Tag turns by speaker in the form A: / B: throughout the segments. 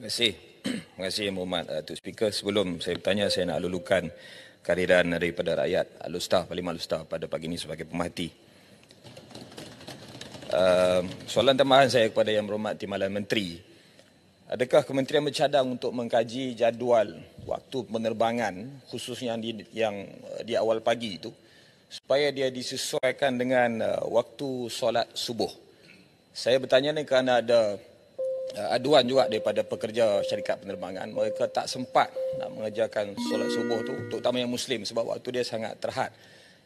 A: Terima kasih. Terima kasih Yang Berhormat uh, Tuk Speaker. Sebelum saya bertanya, saya nak lulukan kehadiran daripada rakyat Alustah, Paling Alustah pada pagi ini sebagai pemerhati. Uh, soalan tambahan saya kepada Yang Berhormat Timbalan Menteri. Adakah Kementerian bercadang untuk mengkaji jadual waktu penerbangan khususnya yang di, yang uh, di awal pagi itu supaya dia disesuaikan dengan uh, waktu solat subuh? Saya bertanya ni kerana ada Uh, aduan juga daripada pekerja syarikat penerbangan mereka tak sempat nak mengerjakan solat subuh tu terutama yang muslim sebab waktu dia sangat terhad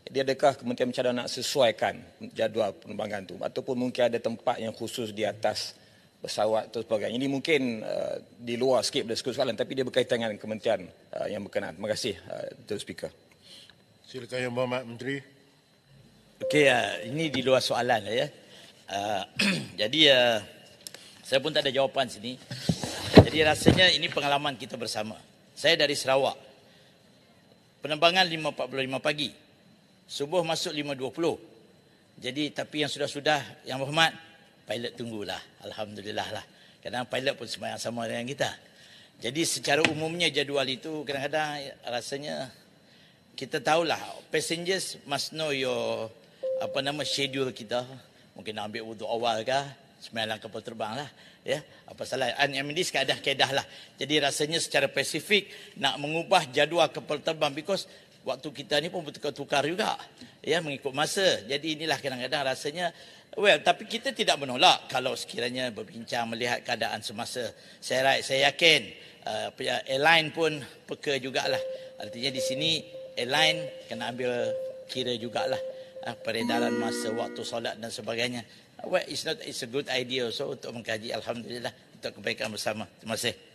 A: jadi adakah Kementerian Cadangan nak sesuaikan jadual penerbangan tu ataupun mungkin ada tempat yang khusus di atas pesawat atau sebagainya. Ini mungkin uh, di luar sikit dan sekolah soalan tapi dia berkaitan dengan kementerian uh, yang berkenaan. Terima kasih, uh, Tuan Speaker. Silakan Yang Berhormat Menteri. Okey,
B: uh, ini di luar soalan. Lah ya. Uh, jadi, uh, saya pun tak ada jawapan sini. Jadi rasanya ini pengalaman kita bersama. Saya dari Sarawak. Penerbangan 5.45 pagi. Subuh masuk 5.20. Jadi tapi yang sudah-sudah, yang berhormat, pilot tunggulah. Alhamdulillah lah. Kadang pilot pun semayang sama dengan kita. Jadi secara umumnya jadual itu kadang-kadang rasanya kita tahulah passengers must know your apa nama schedule kita. Mungkin nak ambil wuduk awal kah, sembilan kapal terbang lah. Ya, apa salah? An yang ini sekadar kedah lah. Jadi rasanya secara spesifik nak mengubah jadual kapal terbang because waktu kita ni pun bertukar-tukar juga. Ya, mengikut masa. Jadi inilah kadang-kadang rasanya Well, tapi kita tidak menolak kalau sekiranya berbincang melihat keadaan semasa. Saya right, saya yakin uh, ya, airline pun peka jugalah. Artinya di sini airline kena ambil kira jugalah uh, peredaran masa waktu solat dan sebagainya. Well, it's not it's a good idea so untuk mengkaji alhamdulillah untuk kebaikan bersama. Terima kasih.